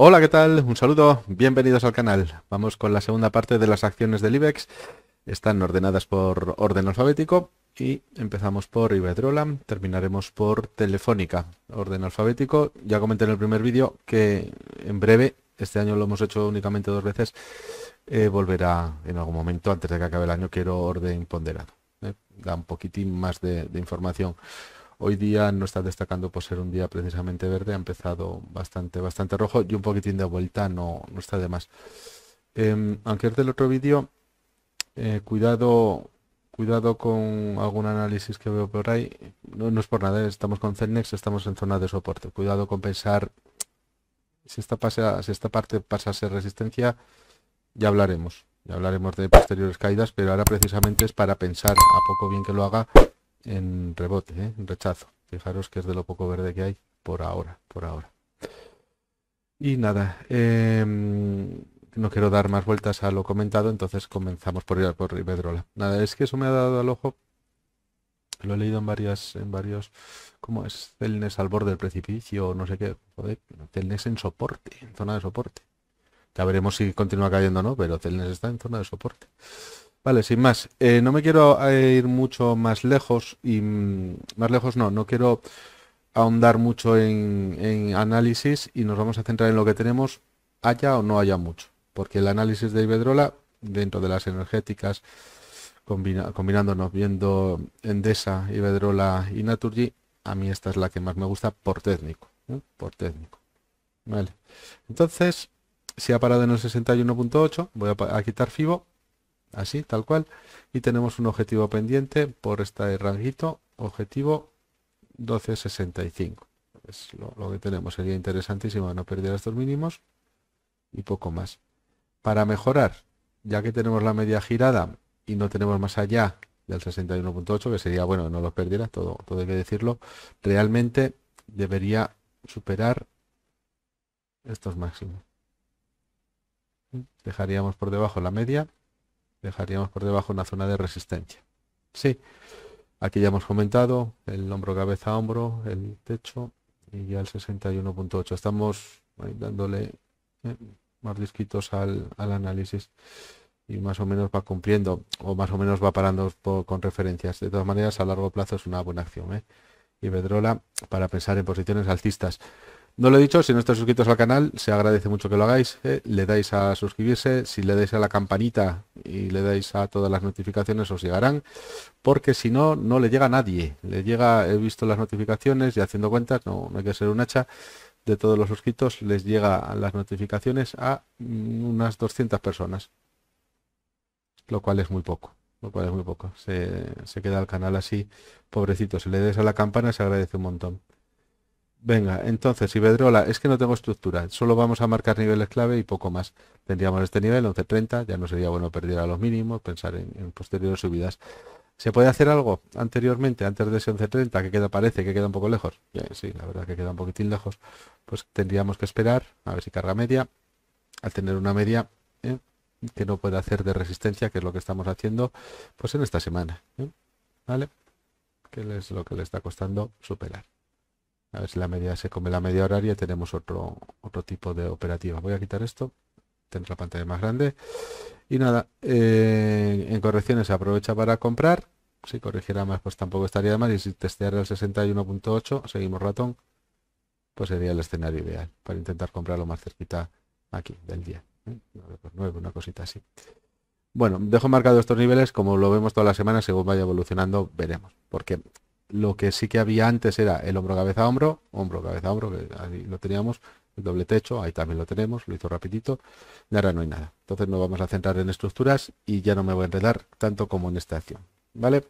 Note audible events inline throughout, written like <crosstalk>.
Hola, ¿qué tal? Un saludo, bienvenidos al canal. Vamos con la segunda parte de las acciones del IBEX. Están ordenadas por orden alfabético y empezamos por Iberdrola, terminaremos por Telefónica, orden alfabético. Ya comenté en el primer vídeo que en breve, este año lo hemos hecho únicamente dos veces, eh, volverá en algún momento, antes de que acabe el año, quiero orden ponderado. Eh, da un poquitín más de información Hoy día no está destacando por ser un día precisamente verde, ha empezado bastante, bastante rojo y un poquitín de vuelta no, está de más. Em, aunque es del otro vídeo, eh, cuidado, cuidado con algún análisis que veo por ahí. No, es por nada, ¿eh? estamos con cenex estamos en zona de soporte. Cuidado con pensar si esta, pasa, si esta parte pasa a ser resistencia, ya hablaremos. Ya hablaremos de posteriores caídas, pero ahora precisamente es para pensar, a poco bien que lo haga, en rebote, ¿eh? en rechazo. Fijaros que es de lo poco verde que hay por ahora, por ahora. Y nada, em, no quiero dar más vueltas a lo comentado, entonces comenzamos por ir a por Iberdrola. Nada, es que eso me ha dado al ojo. Lo he leído en varias, en varios, ¿cómo es? Celnes al borde del precipicio, no sé qué, joder, Celnes en soporte, en zona de soporte. Ya veremos si continúa cayendo o no, pero Celnes está en zona de soporte. Vale, sin más. Eh, no me quiero eh, ir mucho más lejos y mm, más lejos no, no quiero ahondar mucho en, análisis y nos vamos a centrar en lo que tenemos, haya o no haya mucho. Porque el análisis de Ibedrola, dentro de las energéticas, combinándonos, viendo Endesa, Ibedrola y Naturgy, a mí esta es la que más me gusta por técnico. ¿eh? Por técnico. Vale. Entonces, si ha parado en el 61.8, voy a quitar FIBO así, tal cual. Y tenemos un objetivo pendiente por este ranguito, objetivo 1265. Es lo, que tenemos, sería interesantísimo no perder estos mínimos y poco más. Para mejorar, ya que tenemos la media girada y no tenemos más allá del 61.8, que sería bueno no los perdiera, todo, todo hay que decirlo, realmente debería superar estos máximos. Dejaríamos por debajo la media dejaríamos por debajo una zona de resistencia. Sí, aquí ya hemos comentado el hombro cabeza hombro, el techo y ya el 61.8. Estamos dándole eh, más disquitos al, análisis y más o menos va cumpliendo o más o menos va parando con referencias. De todas maneras, a largo plazo es una buena acción. ¿eh? Bedrola para pensar en posiciones alcistas. No lo he dicho, si no estáis suscritos al canal, se agradece mucho que lo hagáis, ¿eh? le dais a suscribirse, si le dais a la campanita y le dais a todas las notificaciones os llegarán, porque si no, no le llega a nadie. Le llega, he visto las notificaciones y haciendo cuentas, no, hay que ser un hacha, de todos los suscritos les llega las notificaciones a mm, unas 200 personas, lo cual es muy poco lo cual es muy poco. Se, queda el canal así, pobrecito. Si le dais a la campana se agradece un montón. Venga, entonces, Ibedrola, es que no tengo estructura, solo vamos a marcar niveles clave y poco más. Tendríamos este nivel, 11.30, ya no sería bueno perder a los mínimos, pensar en, posteriores subidas. ¿Se puede hacer algo anteriormente, antes de ese 11.30, que queda, parece que queda un poco lejos? sí, la verdad que queda un poquitín lejos. Pues tendríamos que esperar, a ver si carga media, al tener una media ¿eh? que no puede hacer de resistencia, que es lo que estamos haciendo pues en esta semana. ¿eh? ¿Vale? Que es lo que le está costando superar. A ver si la media se come la media horaria tenemos otro, otro tipo de operativa. Voy a quitar esto. Tendrá la pantalla más grande. Y nada, eh, en correcciones aprovecha para comprar. Si corrigiera más, pues tampoco estaría más. Y si testear el 61.8, seguimos ratón, pues sería el escenario ideal para intentar comprarlo más cerquita aquí del día. 9 ¿eh? una cosita así. Bueno, dejo marcados estos niveles. Como lo vemos todas las semanas, según vaya evolucionando, veremos. Porque lo que sí que había antes era el hombro, cabeza, hombro, hombro, cabeza, hombro, que ahí lo teníamos, el doble techo, ahí también lo tenemos, lo hizo rapidito, y ahora no hay nada. Entonces nos vamos a centrar en estructuras y ya no me voy a enredar tanto como en esta acción. ¿Vale?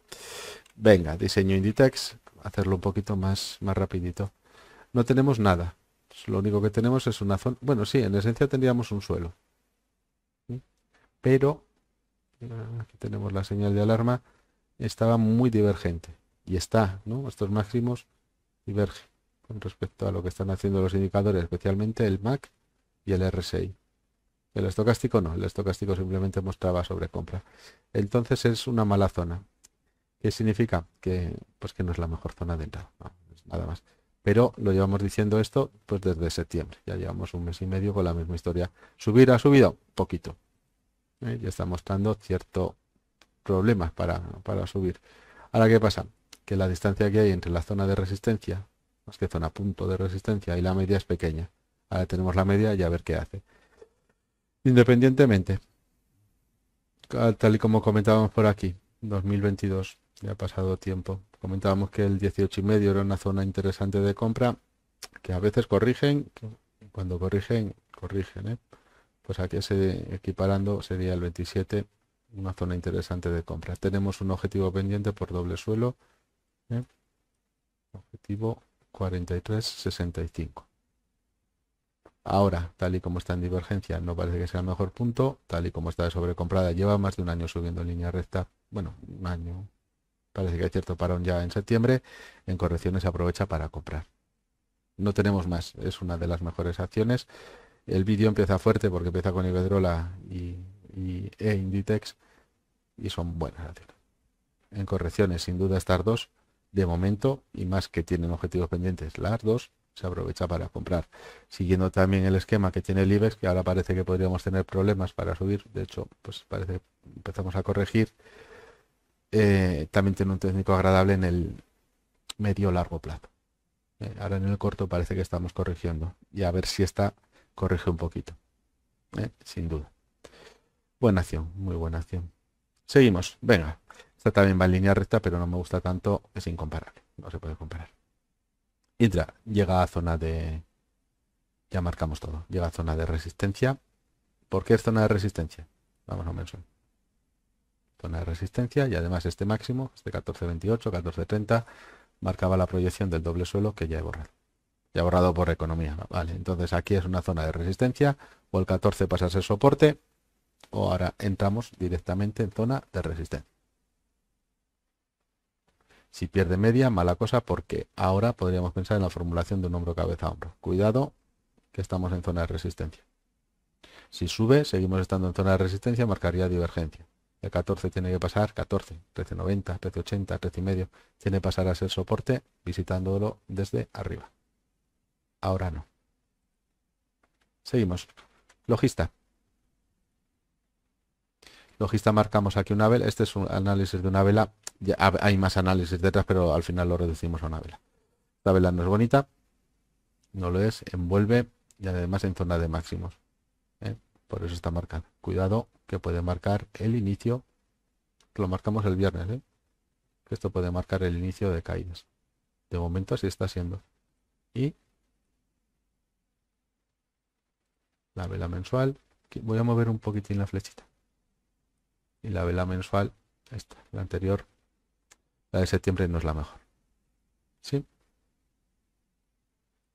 Venga, diseño Inditex, hacerlo un poquito más, más rapidito. No tenemos nada. Lo único que tenemos es una zona... Bueno, sí, en esencia tendríamos un suelo. Pero, aquí tenemos la señal de alarma, estaba muy divergente y está, ¿no? Estos máximos divergen con respecto a lo que están haciendo los indicadores, especialmente el MAC y el RSI. El estocástico no, el estocástico simplemente mostraba sobrecompra. Entonces es una mala zona. ¿Qué significa? Que, pues que no es la mejor zona de entrada, nada más. Pero lo llevamos diciendo esto pues desde septiembre. Ya llevamos un mes y medio con la misma historia. Subir ha subido poquito. ¿eh? Ya está mostrando cierto problema para, para subir. Ahora, ¿qué pasa? que la distancia que hay entre la zona de resistencia, más que zona punto de resistencia, y la media es pequeña. Ahora tenemos la media y a ver qué hace. Independientemente, tal y como comentábamos por aquí, 2022, ya ha pasado tiempo. Comentábamos que el 18 y medio era una zona interesante de compra, que a veces corrigen, cuando corrigen, corrigen, ¿eh? Pues aquí se, equiparando sería el 27, una zona interesante de compra. Tenemos un objetivo pendiente por doble suelo, ¿eh? Objetivo 43.65. Ahora, tal y como está en divergencia, no parece que sea el mejor punto. Tal y como está sobrecomprada, lleva más de un año subiendo en línea recta. Bueno, un año. Parece que hay cierto parón ya en septiembre. En correcciones aprovecha para comprar. No tenemos más. Es una de las mejores acciones. El vídeo empieza fuerte porque empieza con Ibedrola y, y e Inditex. Y son buenas acciones. En correcciones, sin duda, estas dos de momento, y más que tienen objetivos pendientes las dos, se aprovecha para comprar. Siguiendo también el esquema que tiene el IBEX, que ahora parece que podríamos tener problemas para subir, de hecho, pues parece empezamos a corregir. Eh, también tiene un técnico agradable en el medio largo plazo. Eh, ahora en el corto parece que estamos corrigiendo y a ver si esta corrige un poquito. Eh, sin duda. Buena acción, muy buena acción. Seguimos, venga. Esta también va en línea recta, pero no me gusta tanto. Es incomparable. No se puede comparar. Hydra llega a zona de... Ya marcamos todo. Llega a zona de resistencia. ¿Por qué es zona de resistencia? Vamos a mencionar. Zona de resistencia y además este máximo, este 1428, 1430, marcaba la proyección del doble suelo que ya he borrado. Ya he borrado por economía. Vale, entonces aquí es una zona de resistencia. O el 14 pasa a ser soporte. O ahora entramos directamente en zona de resistencia. Si pierde media, mala cosa, porque ahora podríamos pensar en la formulación de un hombro cabeza a hombro. Cuidado, que estamos en zona de resistencia. Si sube, seguimos estando en zona de resistencia, marcaría divergencia. El 14 tiene que pasar, 14, 13,90, 13,80, 13,5, tiene que pasar a ser soporte visitándolo desde arriba. Ahora no. Seguimos. Logista. Logista marcamos aquí una vela. Este es un análisis de una vela. hay más análisis detrás, pero al final lo reducimos a una vela. Esta vela no es bonita. No lo es. Envuelve y además en zona de máximos. ¿eh? Por eso está marcada. Cuidado que puede marcar el inicio. Lo marcamos el viernes. ¿eh? Esto puede marcar el inicio de caídas. De momento así está siendo. Y la vela mensual. Voy a mover un poquitín la flechita y la vela mensual, esta, la anterior, la de septiembre no es la mejor. ¿Sí?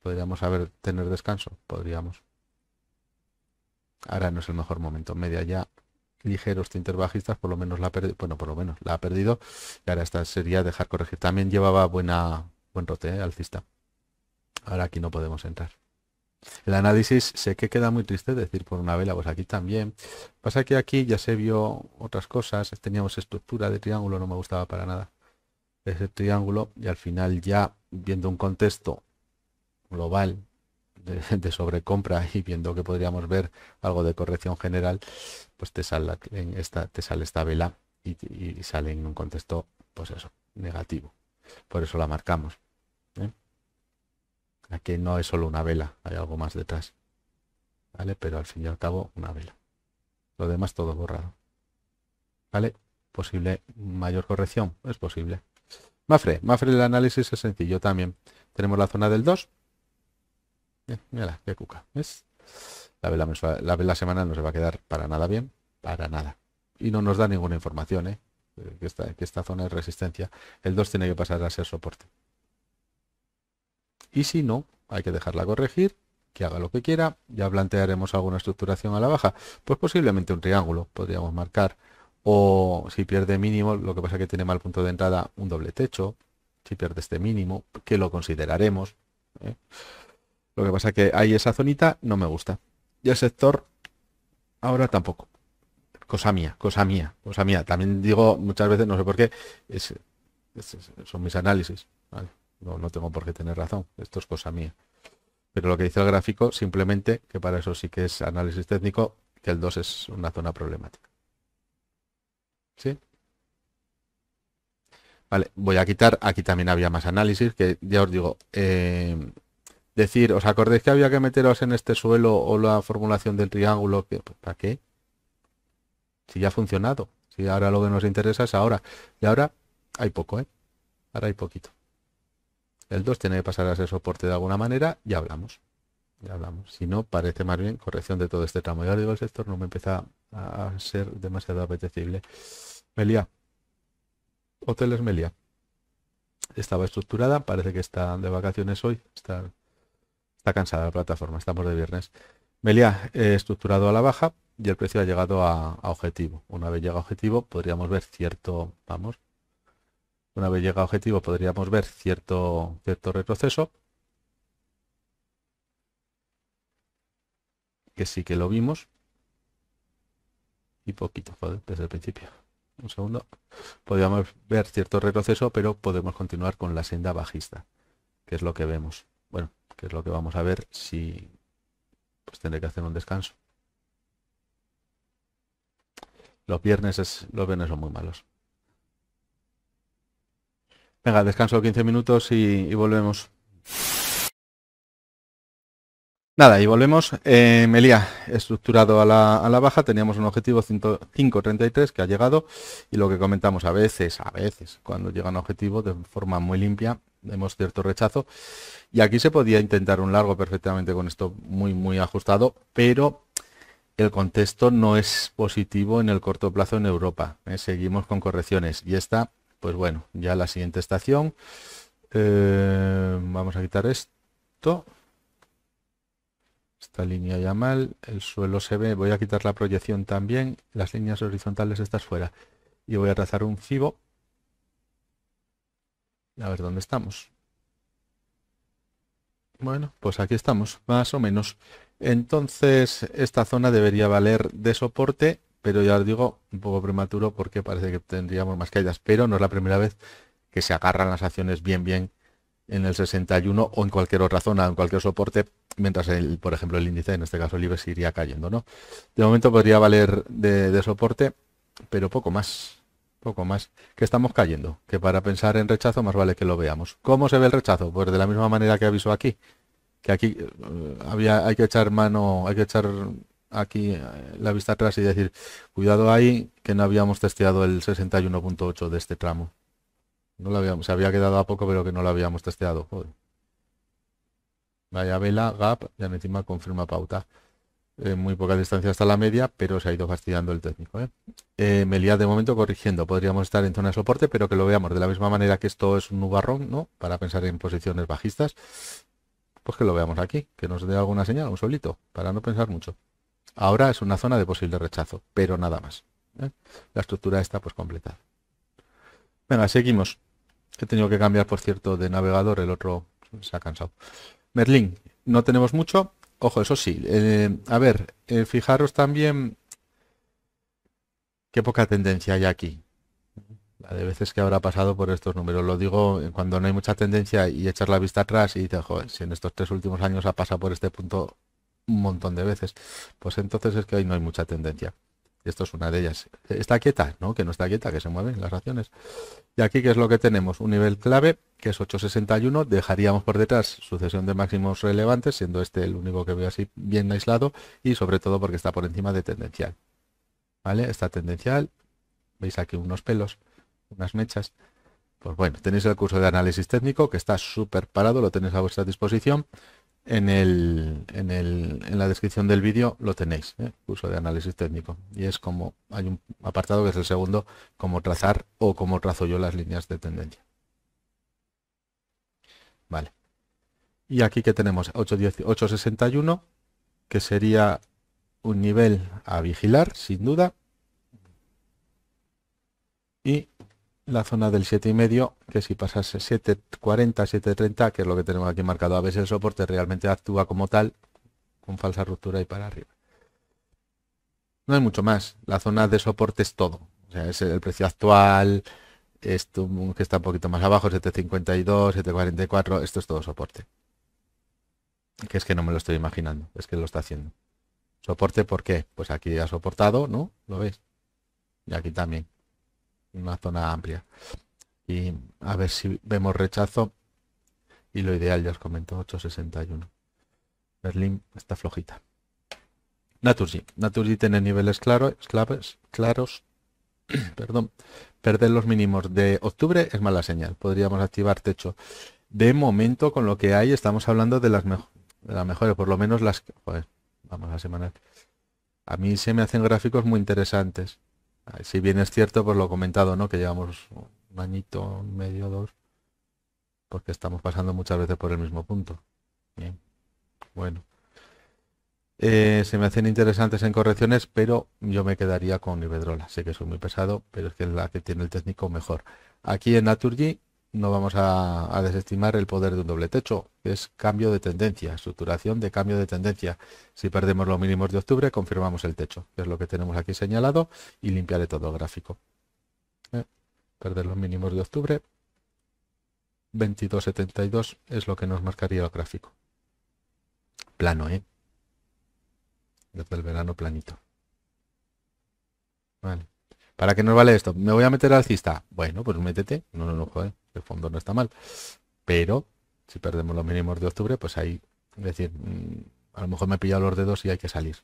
Podríamos haber tener descanso, podríamos. Ahora no es el mejor momento, media ya ligeros tinterbajistas bajistas, por lo menos la ha perdido, bueno, por lo menos la ha perdido, y ahora esta sería dejar corregir. También llevaba buena buen rote ¿eh? alcista. Ahora aquí no podemos entrar. El análisis sé que queda muy triste decir por una vela, pues aquí también. Pasa que aquí ya se vio otras cosas, teníamos estructura de triángulo, no me gustaba para nada ese triángulo y al final ya viendo un contexto global de, sobrecompra y viendo que podríamos ver algo de corrección general, pues te sale en esta, te sale esta vela y, y sale en un contexto, pues eso, negativo. Por eso la marcamos. Aquí no es solo una vela, hay algo más detrás. ¿Vale? Pero al fin y al cabo, una vela. Lo demás todo borrado. ¿Vale? Posible mayor corrección. Es posible. Mafre, Mafre, el análisis es sencillo también. Tenemos la zona del 2. Mira, qué cuca. La vela, la vela semanal no se va a quedar para nada bien. Para nada. Y no nos da ninguna información, ¿eh? Que esta, que esta zona es resistencia. El 2 tiene que pasar a ser soporte y si no, hay que dejarla corregir, que haga lo que quiera, ya plantearemos alguna estructuración a la baja, pues posiblemente un triángulo podríamos marcar, o si pierde mínimo, lo que pasa es que tiene mal punto de entrada, un doble techo, si pierde este mínimo, que lo consideraremos. ¿eh? Lo que pasa es que hay esa zonita no me gusta. Y el sector ahora tampoco. Cosa mía, cosa mía, cosa mía. También digo muchas veces, no sé por qué, son mis análisis. No, tengo por qué tener razón. Esto es cosa mía. Pero lo que dice el gráfico, simplemente, que para eso sí que es análisis técnico, que el 2 es una zona problemática. ¿Sí? Vale, voy a quitar, aquí también había más análisis, que ya os digo, eh, decir, ¿os acordáis que había que meteros en este suelo o la formulación del triángulo? ¿Para qué? Si ya ha funcionado, si ahora lo que nos interesa es ahora. Y ahora hay poco, ¿eh? Ahora hay poquito. El 2 tiene que pasar a ser soporte de alguna manera y hablamos. Ya hablamos. Si no, parece más bien corrección de todo este tramo. Ya digo, el sector no me empieza a ser demasiado apetecible. Melia. Hoteles Melia. Estaba estructurada, parece que está de vacaciones hoy. Está, cansada la plataforma, estamos de viernes. Melia, eh, estructurado a la baja y el precio ha llegado a, objetivo. Una vez llega a objetivo, podríamos ver cierto, vamos, una vez llega a objetivo podríamos ver cierto, cierto retroceso. Que sí que lo vimos. Y poquito, desde el principio. Un segundo. Podríamos ver cierto retroceso, pero podemos continuar con la senda bajista. Que es lo que vemos. Bueno, que es lo que vamos a ver si pues tendré que hacer un descanso. Los viernes, es, los viernes son muy malos. Venga, descanso 15 minutos y, volvemos. Nada, y volvemos. Melia eh, Melía, estructurado a la, baja, teníamos un objetivo 5.33 que ha llegado y lo que comentamos a veces, a veces, cuando llega un objetivo de forma muy limpia, vemos cierto rechazo. Y aquí se podía intentar un largo perfectamente con esto muy, muy ajustado, pero el contexto no es positivo en el corto plazo en Europa. ¿eh? seguimos con correcciones y esta pues bueno, ya la siguiente estación. Eh, vamos a quitar esto. Esta línea ya mal, el suelo se ve, voy a quitar la proyección también, las líneas horizontales estas fuera. Y voy a trazar un cibo. A ver dónde estamos. Bueno, pues aquí estamos, más o menos. Entonces, esta zona debería valer de soporte pero ya os digo, un poco prematuro porque parece que tendríamos más caídas, pero no es la primera vez que se agarran las acciones bien, bien en el 61 o en cualquier otra zona, en cualquier soporte, mientras, el, por ejemplo, el índice, en este caso el IBEX, iría cayendo, ¿no? De momento podría valer de, soporte, pero poco más, poco más, que estamos cayendo, que para pensar en rechazo más vale que lo veamos. ¿Cómo se ve el rechazo? Pues de la misma manera que aviso aquí, que aquí eh, había, hay que echar mano, hay que echar aquí eh, la vista atrás y decir, cuidado ahí, que no habíamos testeado el 61.8 de este tramo. No lo habíamos, se había quedado a poco, pero que no lo habíamos testeado. Joder. Vaya vela, gap, ya encima confirma pauta. Eh, muy poca distancia hasta la media, pero se ha ido fastidiando el técnico. ¿eh? eh de momento corrigiendo, podríamos estar en zona de soporte, pero que lo veamos de la misma manera que esto es un nubarrón, ¿no? Para pensar en posiciones bajistas, pues que lo veamos aquí, que nos dé alguna señal, un solito, para no pensar mucho. Ahora es una zona de posible rechazo, pero nada más. ¿eh? La estructura está pues completada. Venga, seguimos. He tenido que cambiar, por cierto, de navegador, el otro se ha cansado. Merlín, no tenemos mucho. Ojo, eso sí. Eh, a ver, eh, fijaros también qué poca tendencia hay aquí. La de veces que habrá pasado por estos números. Lo digo cuando no hay mucha tendencia y echar la vista atrás y dices, joder, si en estos tres últimos años ha pasado por este punto un montón de veces. Pues entonces es que hoy no hay mucha tendencia. Esto es una de ellas. Está quieta, ¿no? Que no está quieta, que se mueven las raciones. Y aquí, ¿qué es lo que tenemos? Un nivel clave, que es 861. Dejaríamos por detrás sucesión de máximos relevantes, siendo este el único que veo así bien aislado. Y sobre todo porque está por encima de tendencial. ¿Vale? Está tendencial. Veis aquí unos pelos, unas mechas. Pues bueno, tenéis el curso de análisis técnico que está súper parado, lo tenéis a vuestra disposición en, la descripción del vídeo lo tenéis, ¿eh? curso de análisis técnico. Y es como, hay un apartado que es el segundo, como trazar o como trazo yo las líneas de tendencia. Vale. Y aquí que tenemos 861, que sería un nivel a vigilar, sin duda. la zona del 7,5, que si pasase 7,40, 7,30, que es lo que tenemos aquí marcado, a veces el soporte realmente actúa como tal, con falsa ruptura y para arriba. No hay mucho más, la zona de soporte es todo, o sea, es el precio actual, esto que está un poquito más abajo, 7,52, 7,44, esto es todo soporte. Que es que no me lo estoy imaginando, es que lo está haciendo. Soporte, ¿por qué? Pues aquí ha soportado, ¿no? ¿Lo ves Y aquí también una zona amplia. Y a ver si vemos rechazo. Y lo ideal, ya os comento, 861. Berlín está flojita. Naturgy. Naturgy tiene niveles claros, claves, claros. <clears throat> Perdón. Perder los mínimos de octubre es mala señal. Podríamos activar techo. De momento, con lo que hay, estamos hablando de las, de las mejores, por lo menos las que... vamos a semana, A mí se me hacen gráficos muy interesantes. Ah, si bien es cierto, pues lo he comentado, ¿no? Que llevamos un añito, medio, dos, porque estamos pasando muchas veces por el mismo punto. Bien. Bueno. Eh, se me hacen interesantes en correcciones, pero yo me quedaría con Iberdrola. Sé que soy muy pesado, pero es que es la que tiene el técnico mejor. Aquí en Naturgy no vamos a, desestimar el poder de un doble techo, es cambio de tendencia, estructuración de cambio de tendencia. Si perdemos los mínimos de octubre, confirmamos el techo, que es lo que tenemos aquí señalado, y limpiaré todo el gráfico. ¿Eh? Perder los mínimos de octubre, 22.72 es lo que nos marcaría el gráfico. Plano, ¿eh? Desde el verano planito. Vale. ¿Para qué nos vale esto? ¿Me voy a meter al cista? Bueno, pues métete. No, no, no, joder, el fondo no está mal. Pero si perdemos los mínimos de octubre, pues ahí, es decir, mm, a lo mejor me he pillado los dedos y hay que salir.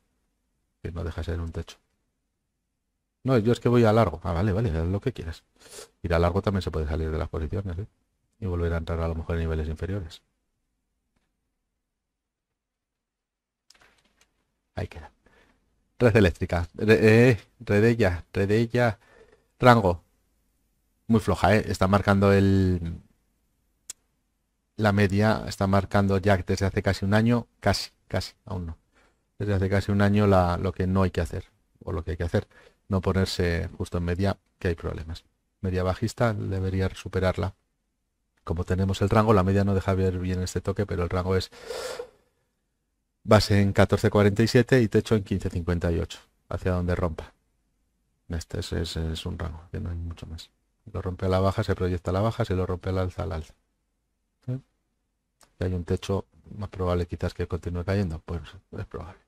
Que no deja ser un techo. No, yo es que voy a largo. Ah, vale, vale, lo que quieras. Ir a largo también se puede salir de las posiciones, ¿eh? Y volver a entrar a lo mejor en niveles inferiores. Ahí queda. Red eléctrica. Eh, red ella, redella, redella. Rango. Muy floja, eh, Está marcando el... La media está marcando ya desde hace casi un año. Casi, casi, aún no. Desde hace casi un año la, lo que no hay que hacer. O lo que hay que hacer. No ponerse justo en media, que hay problemas. Media bajista debería superarla. Como tenemos el rango, la media no deja ver bien este toque, pero el rango es base en 1447 y techo en 1558, hacia donde rompa. Este es, un rango, que no hay mucho más. Lo rompe a la baja, se proyecta a la baja, se lo rompe al alza, al alza. ¿Sí? Y hay un techo más probable quizás que continúe cayendo, pues es probable.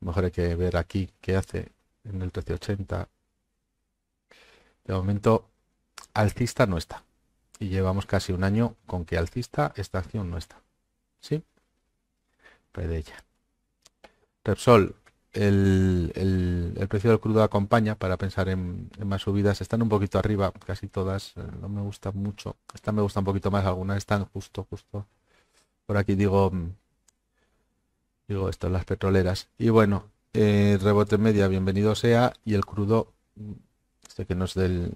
mejor hay que ver aquí qué hace en el 1380. De momento, alcista no está. Y llevamos casi un año con que alcista esta acción no está. ¿Sí? Pedella. Repsol, el, precio del crudo acompaña para pensar en, más subidas. Están un poquito arriba, casi todas. Eh, no me gustan mucho. Esta me gusta un poquito más, algunas están justo, justo. Por aquí digo, mm, digo esto, las petroleras. Y bueno, eh, rebote media, bienvenido sea. Y el crudo, mm, este que no es del...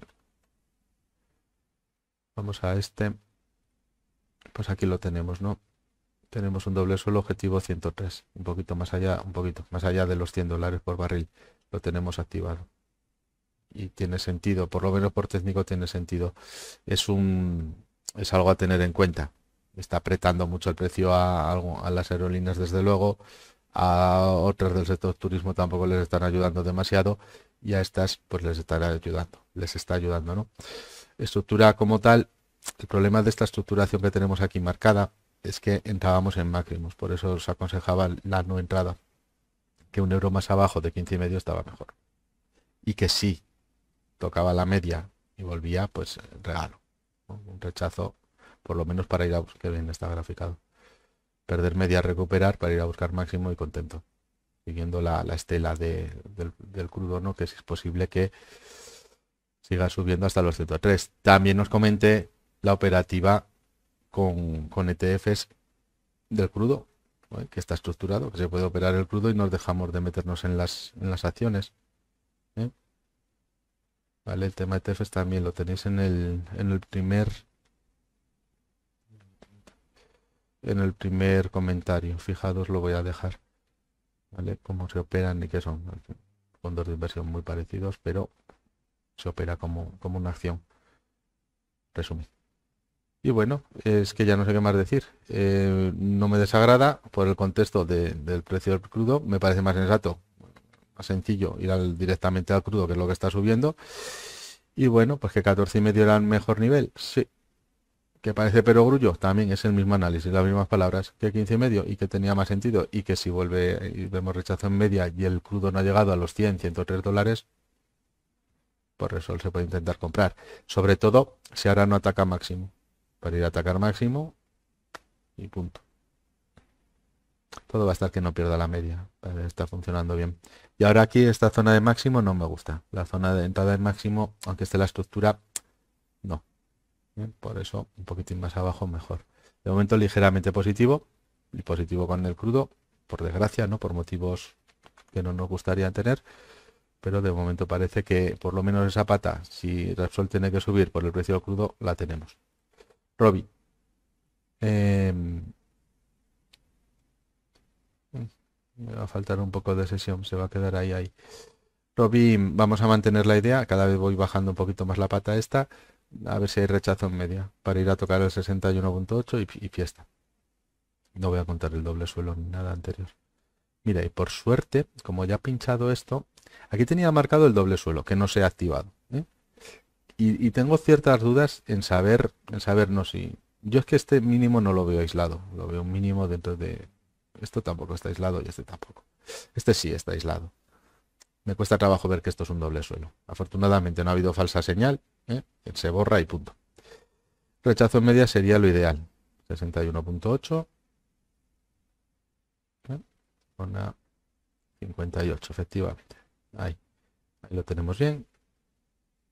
Vamos a este. Pues aquí lo tenemos, ¿no? tenemos un doble suelo objetivo 103, un poquito más allá, un poquito más allá de los 100 dólares por barril, lo tenemos activado. Y tiene sentido, por lo menos por técnico tiene sentido. Es un es algo a tener en cuenta. Está apretando mucho el precio a, a, las aerolíneas desde luego, a otras del sector turismo tampoco les están ayudando demasiado y a estas pues les estará ayudando, les está ayudando, ¿no? Estructura como tal, el problema de esta estructuración que tenemos aquí marcada es que entrábamos en máximos, por eso os aconsejaba la no entrada, que un euro más abajo de 15 y medio estaba mejor. Y que si tocaba la media y volvía, pues regalo. Un rechazo, por lo menos para ir a buscar, bien está graficado. Perder media, recuperar para ir a buscar máximo y contento. Siguiendo la, estela del, crudo, ¿no? que si es posible que siga subiendo hasta los 103. También nos comente la operativa con, con ETFs del crudo, que está estructurado, que se puede operar el crudo y nos dejamos de meternos en las, en las acciones. ¿eh? Vale, el tema de ETFs también lo tenéis en el, en el primer en el primer comentario. Fijados, lo voy a dejar. ¿Vale? Cómo se operan y qué son. Fondos de inversión muy parecidos, pero se opera como, como una acción. Resumen. Y bueno, es que ya no sé qué más decir. Eh, no me desagrada por el contexto del precio del crudo. Me parece más sensato, más sencillo ir directamente al crudo, que es lo que está subiendo. Y bueno, pues que 14 y medio era el mejor nivel. Sí. Que parece pero grullo. También es el mismo análisis, las mismas palabras. Que 15 y medio y que tenía más sentido. Y que si vuelve y vemos rechazo en media y el crudo no ha llegado a los 100, 103 dólares, por eso se puede intentar comprar. Sobre todo si ahora no ataca máximo para ir a atacar máximo y punto. Todo va a estar que no pierda la media, está funcionando bien. Y ahora aquí esta zona de máximo no me gusta. La zona de entrada de máximo, aunque esté la estructura, no. por eso un poquitín más abajo mejor. De momento ligeramente positivo y positivo con el crudo, por desgracia, no por motivos que no nos gustaría tener pero de momento parece que por lo menos esa pata, si Repsol tiene que subir por el precio crudo, la tenemos. Robbie. me em, mm, va a faltar un poco de sesión, se va a quedar ahí, ahí. Robin, vamos a mantener la idea. Cada vez voy bajando un poquito más la pata esta. A ver si hay rechazo en media para ir a tocar el 61.8 y, y fiesta. No voy a contar el doble suelo ni nada anterior. Mira, y por suerte, como ya he pinchado esto, aquí tenía marcado el doble suelo, que no se ha activado. ¿eh? y, tengo ciertas dudas en saber, en si. Yo es que este mínimo no lo veo aislado, lo veo un mínimo dentro de. Esto tampoco está aislado y este tampoco. Este sí está aislado. Me cuesta trabajo ver que esto es un doble suelo. Afortunadamente no ha habido falsa señal, ¿eh? se borra y punto. Rechazo en media sería lo ideal. 61.8 con 58, efectivamente. ahí lo tenemos bien.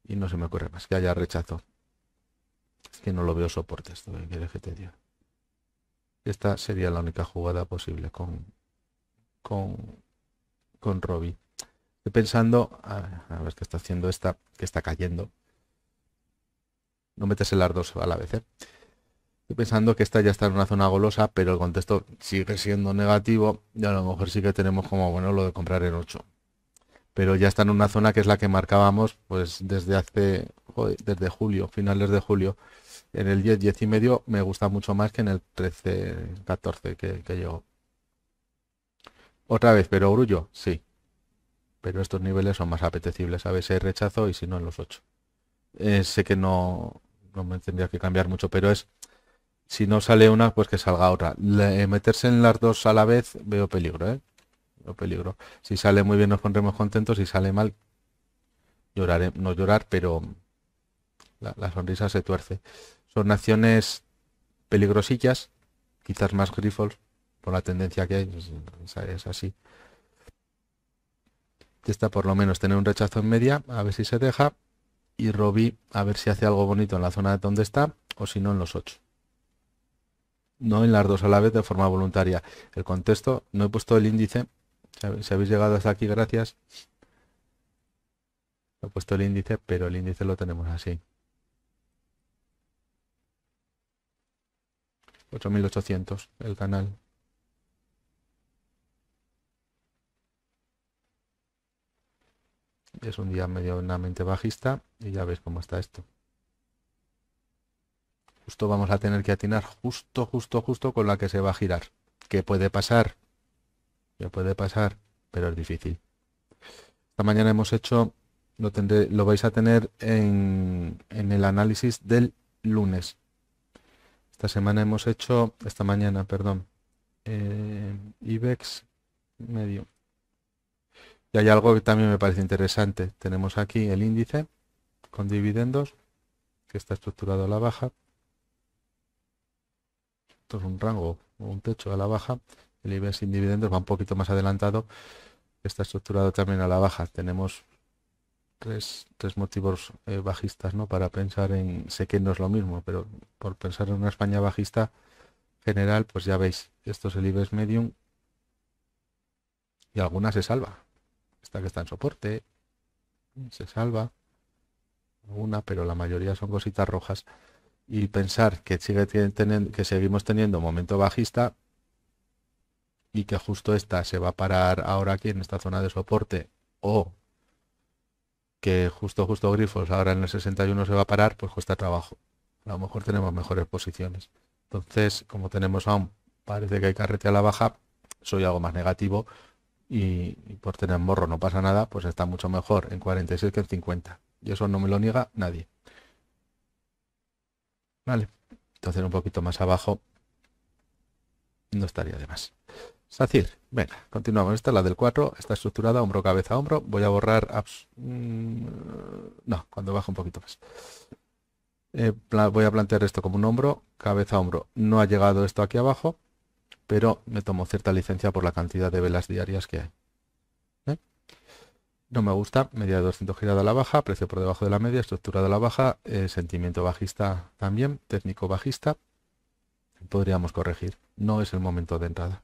Y no se me ocurre más. Que haya rechazo. Es que no lo veo soporte esto. ¿eh? que te Esta sería la única jugada posible con, con, con Robbie. Estoy pensando, a ver, qué está haciendo esta, que está cayendo. No metes el las a la vez. ¿eh? Estoy pensando que esta ya está en una zona golosa, pero el contexto sigue siendo negativo y a lo mejor sí que tenemos como, bueno, lo de comprar el 8 pero ya está en una zona que es la que marcábamos pues desde hace desde julio, finales de julio. En el 10, 10 y medio me gusta mucho más que en el 13, 14 que, llegó. Otra vez, pero grullo, sí. Pero estos niveles son más apetecibles. A veces rechazo y si no en los 8. Eh, sé que no, no me tendría que cambiar mucho, pero es si no sale una, pues que salga otra. meterse en las dos a la vez veo peligro, ¿eh? peligro. Si sale muy bien nos pondremos contentos, si sale mal lloraré, no llorar, pero la, sonrisa se tuerce. Son naciones peligrosillas, quizás más grifos, por la tendencia que hay, es, así. está por lo menos tener un rechazo en media, a ver si se deja. Y Robí a ver si hace algo bonito en la zona de donde está o si no en los ocho. no en las dos a la vez de forma voluntaria. El contexto, no he puesto el índice si habéis llegado hasta aquí, gracias. He puesto el índice, pero el índice lo tenemos así. 8800 el canal. Es un día medianamente bajista y ya veis cómo está esto. Justo vamos a tener que atinar justo, justo, justo con la que se va a girar. ¿Qué puede pasar? ya puede pasar, pero es difícil. Esta mañana hemos hecho, lo, tendré, lo vais a tener en, el análisis del lunes. Esta semana hemos hecho, esta mañana, perdón, eh, IBEX medio. Y hay algo que también me parece interesante. Tenemos aquí el índice con dividendos, que está estructurado a la baja. Esto es un rango, un techo a la baja. El IBEX sin dividendos va un poquito más adelantado. Está estructurado también a la baja. Tenemos tres, motivos eh, bajistas ¿no? para pensar en... Sé que no es lo mismo, pero por pensar en una España bajista general, pues ya veis, esto es el IBEX medium. Y alguna se salva. Esta que está en soporte, se salva. Alguna, pero la mayoría son cositas rojas y pensar que, sigue que seguimos teniendo momento bajista, y que justo esta se va a parar ahora aquí en esta zona de soporte o que justo justo Grifos ahora en el 61 se va a parar, pues cuesta trabajo. A lo mejor tenemos mejores posiciones. Entonces, como tenemos aún, parece que hay carrete a la baja, soy algo más negativo y, y por tener morro no pasa nada, pues está mucho mejor en 46 que en 50. Y eso no me lo niega nadie. Vale, entonces un poquito más abajo no estaría de más. SACIR. Venga, continuamos. Esta la del 4. Está estructurada hombro, cabeza, hombro. Voy a borrar... Mm, no, cuando bajo un poquito más. Eh, voy a plantear esto como un hombro, cabeza, hombro. No ha llegado esto aquí abajo, pero me tomo cierta licencia por la cantidad de velas diarias que hay. ¿Eh? No me gusta, media de 200 girada a la baja, precio por debajo de la media, estructura de la baja, eh, sentimiento bajista también, técnico bajista. Podríamos corregir, no es el momento de entrada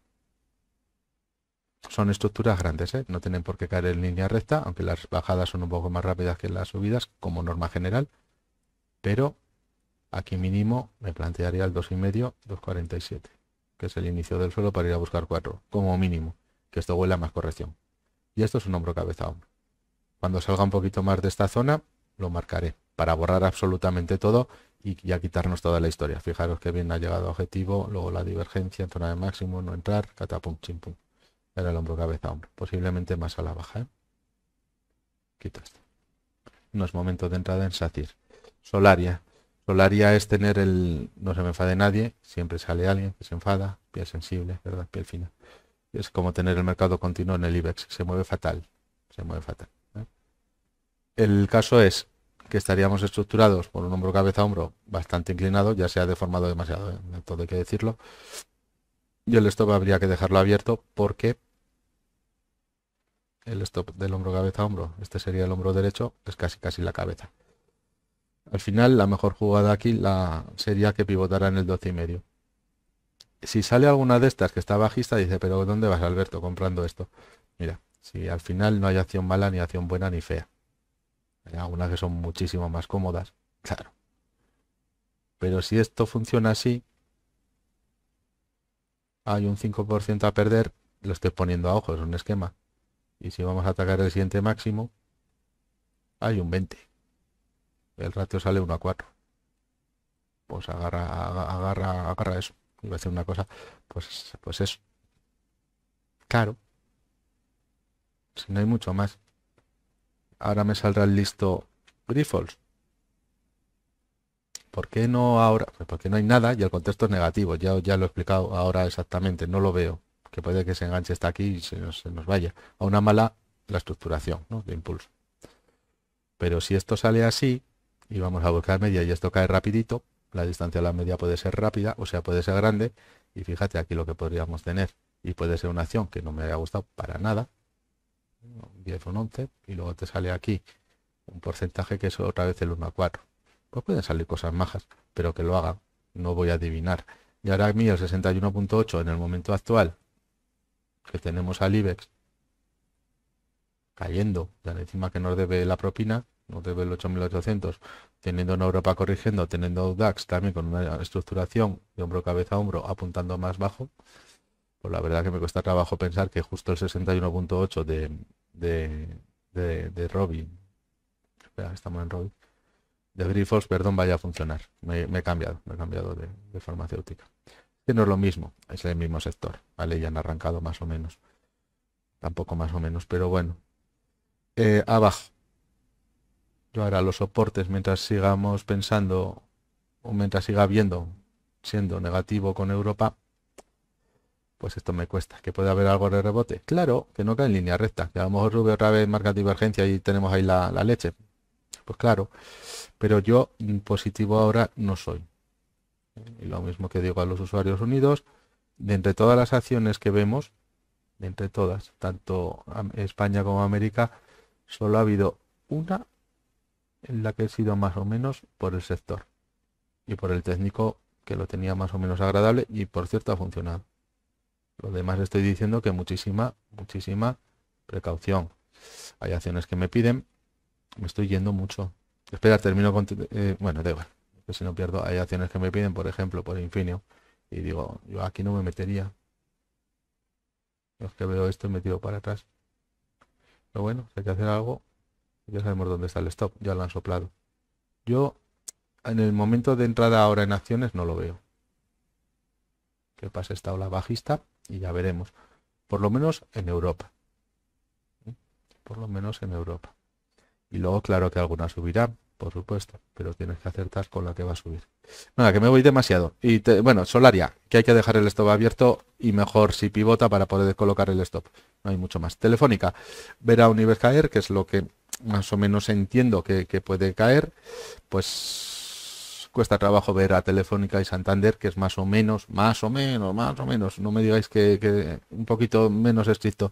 son estructuras grandes, ¿eh? no tienen por qué caer en línea recta, aunque las bajadas son un poco más rápidas que las subidas, como norma general, pero aquí mínimo me plantearía el 2,5, 2,47, que es el inicio del suelo para ir a buscar 4, como mínimo, que esto huela más corrección. Y esto es un hombro cabeza a Cuando salga un poquito más de esta zona, lo marcaré, para borrar absolutamente todo y ya quitarnos toda la historia. Fijaros que bien ha llegado objetivo, luego la divergencia en zona de máximo, no entrar, catapum, chimpum el hombro cabeza hombro, posiblemente más a la baja. ¿eh? esto. No es momento de entrada en SACIR. Solaria. Solaria es tener el... No se me enfade nadie, siempre sale alguien que se enfada, piel sensible, ¿verdad? Piel fina. Es como tener el mercado continuo en el IBEX, se mueve fatal, se mueve fatal. ¿eh? El caso es que estaríamos estructurados por un hombro cabeza hombro bastante inclinado, ya se ha deformado demasiado, ¿eh? todo hay que decirlo. Y el stop habría que dejarlo abierto porque el stop del hombro cabeza a hombro. Este sería el hombro derecho, es casi casi la cabeza. Al final la mejor jugada aquí la, sería que pivotara en el 12 y medio. Si sale alguna de estas que está bajista, dice, pero ¿dónde vas Alberto comprando esto? Mira, si al final no hay acción mala, ni acción buena, ni fea. Hay algunas que son muchísimo más cómodas, claro. Pero si esto funciona así, hay un 5% a perder, lo estoy poniendo a ojo, es un esquema. Y si vamos a atacar el siguiente máximo, hay un 20. El ratio sale 1 a 4. Pues agarra, agarra, agarra eso. a hacer una cosa, pues, pues eso. Claro. Si no hay mucho más. Ahora me saldrá el listo Grifols. ¿Por qué no ahora? Pues porque no hay nada y el contexto es negativo. Ya, ya lo he explicado ahora exactamente. No lo veo que puede que se enganche hasta aquí y se nos, vaya, a una mala la estructuración de impulso. Pero si esto sale así, y vamos a buscar media y esto cae rapidito, la distancia a la media puede ser rápida, o sea, puede ser grande, y fíjate aquí lo que podríamos tener, y puede ser una acción que no me haya gustado para nada, 10 o 11, y luego te sale aquí un porcentaje que es otra vez el 1 a 4. Pues pueden salir cosas majas, pero que lo hagan, no voy a adivinar. Y ahora a mí el 61.8 en el momento actual tenemos al IBEX cayendo, ya encima que nos debe la propina, nos debe el 8.800, teniendo una Europa corrigiendo, teniendo DAX también con una estructuración de hombro, cabeza, hombro apuntando más bajo, pues la verdad que me cuesta trabajo pensar que justo el 61.8 de, de, de, de espera, estamos en Robin de grifos perdón, vaya a funcionar. Me, he cambiado, me he cambiado de farmacéutica no es lo mismo, es el mismo sector, ¿vale? Ya han arrancado más o menos. Tampoco más o menos, pero bueno. Eh, abajo. Yo ahora los soportes, mientras sigamos pensando, o mientras siga viendo, siendo negativo con Europa, pues esto me cuesta. ¿Que puede haber algo de rebote? Claro, que no cae en línea recta. Que a lo mejor otra vez marca divergencia y tenemos ahí la, la leche. Pues claro. Pero yo mm, positivo ahora no soy y lo mismo que digo a los usuarios unidos, de entre todas las acciones que vemos, de entre todas, tanto España como América, solo ha habido una en la que he sido más o menos por el sector y por el técnico que lo tenía más o menos agradable y por cierto ha funcionado. Lo demás estoy diciendo que muchísima, muchísima precaución. Hay acciones que me piden, me estoy yendo mucho. Espera, termino con... Eh, bueno, de verdad si no pierdo, hay acciones que me piden, por ejemplo, por Infinio, y digo, yo aquí no me metería. Los que veo esto metido me para atrás. Pero bueno, si hay que hacer algo, ya sabemos dónde está el stop, ya lo han soplado. Yo, en el momento de entrada ahora en acciones, no lo veo. Que pase esta ola bajista y ya veremos. Por lo menos en Europa. ¿Eh? Por lo menos en Europa. Y luego, claro que alguna subirá, por supuesto, pero tienes que acertar con la que va a subir. Nada, que me voy demasiado. Y bueno, Solaria, que hay que dejar el stop abierto y mejor si pivota para poder colocar el stop. No hay mucho más. Telefónica, ver a nivel caer, que es lo que más o menos entiendo que, puede caer. Pues cuesta trabajo ver a Telefónica y Santander, que es más o menos, más o menos, más o menos. No me digáis que, que un poquito menos estricto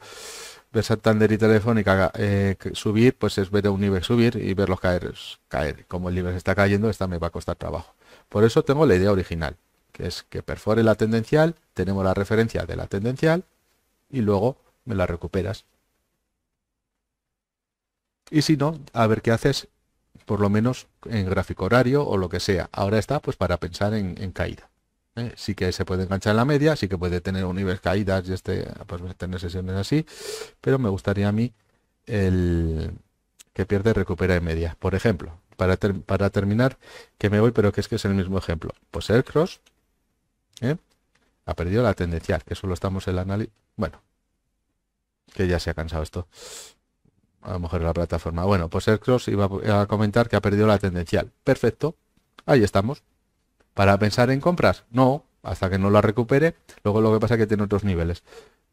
ver Santander y Telefónica eh, subir, pues es ver a un nivel subir y verlos caer, caer. Como el nivel está cayendo, esta me va a costar trabajo. Por eso tengo la idea original, que es que perfore la tendencial, tenemos la referencia de la tendencial y luego me la recuperas. Y si no, a ver qué haces, por lo menos en gráfico horario o lo que sea. Ahora está pues para pensar en caída. ¿eh? sí que se puede enganchar en la media, sí que puede tener un nivel caídas y este, pues, tener sesiones así, pero me gustaría a mí el que pierde recupera en media. Por ejemplo, para, para terminar, que me voy, pero que es que es el mismo ejemplo. Pues el cross ¿eh? ha perdido la tendencial, que solo estamos en la análisis. Bueno, que ya se ha cansado esto. A lo mejor la plataforma. Bueno, pues el cross iba a comentar que ha perdido la tendencial. Perfecto. Ahí estamos para pensar en compras. No, hasta que no la recupere. Luego lo que pasa es que tiene otros niveles.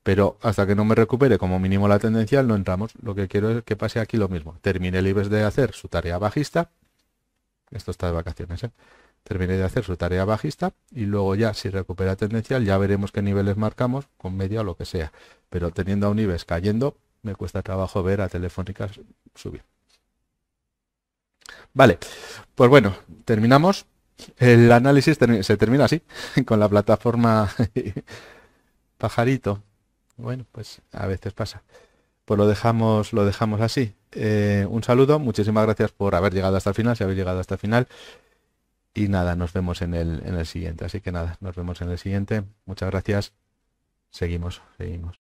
Pero hasta que no me recupere como mínimo la tendencial no entramos. Lo que quiero es que pase aquí lo mismo. Termine el IBEX de hacer su tarea bajista. Esto está de vacaciones. ¿eh? Termine de hacer su tarea bajista y luego ya si recupera tendencial ya veremos qué niveles marcamos con media o lo que sea. Pero teniendo a un IBEX cayendo me cuesta trabajo ver a Telefónica subir. Vale, pues bueno, terminamos. El análisis se termina así, <laughs> con la plataforma <laughs> pajarito. Bueno, pues a veces pasa. Pues lo dejamos, lo dejamos así. Eh, un saludo, muchísimas gracias por haber llegado hasta el final, si habéis llegado hasta el final. Y nada, nos vemos en el, en el siguiente. Así que nada, nos vemos en el siguiente. Muchas gracias. Seguimos, seguimos.